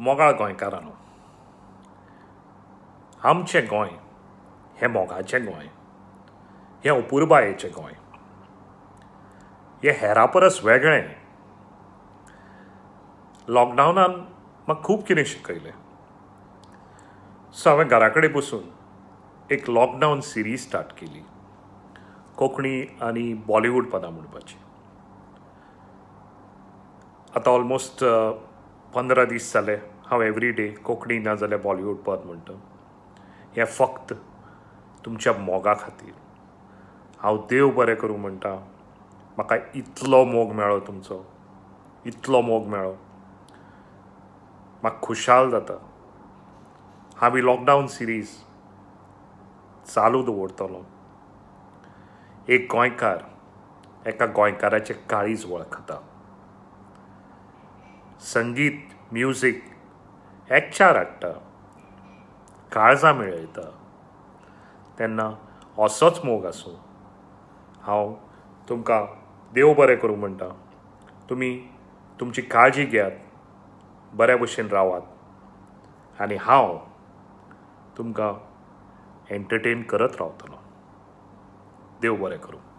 मोगाळ गोंयकारांनो आमचें गोंय हें मोगाचें गोंय हें अपुरबायेचें गोंय हें हेरा परस वेगळें लॉकडावनान म्हाका खूब कितें शिकयलें सो हांवें घरा कडेन बसून एक लॉकडावन सिरीज स्टार्ट केली कोंकणी आनी बॉलिवूड पदां म्हणपाची आतां ऑलमोस्ट पंधरा दीस झाले हांव एवरी डे कोंकणी ना जाल्यार बॉलिवूड पद म्हणटा हे फक्त तुमच्या मोगा खातीर हांव देव बरें करू म्हणटा म्हाका इतलो मोग मेळ्ळो तुमचो इतलो मोग मेळ्ळो म्हाका खुशाल जाता हांवें लॉकडावन सिरीज चालू दवरतलो एक गोंयकार एका गोंयकाराचें काळीज वळखता संगीत म्युझिक एकचार हाडटा काळजा मेळयता त्यांना असोच मोग आसूं हा तुमकां देव बरें करूं म्हणटा तुमी तुमची काळजी घेयात बऱ्या भशेन रावात आनी हांव तुमकां एंटरटेन करत रावतलो देव बरें करू.